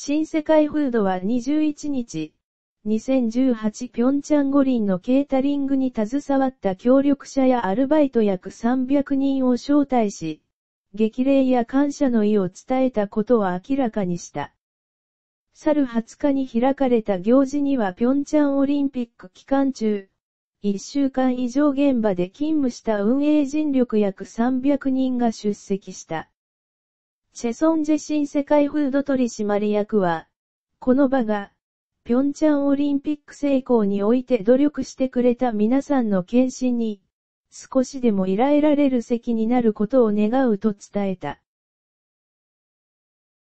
新世界フードは21日、2018ピョンチャン五輪のケータリングに携わった協力者やアルバイト約300人を招待し、激励や感謝の意を伝えたことを明らかにした。去る20日に開かれた行事にはピョンチャンオリンピック期間中、1週間以上現場で勤務した運営人力約300人が出席した。チェソンジェ新世界フード取締役は、この場が、ピョンチャンオリンピック成功において努力してくれた皆さんの献身に、少しでも依頼られる席になることを願うと伝えた。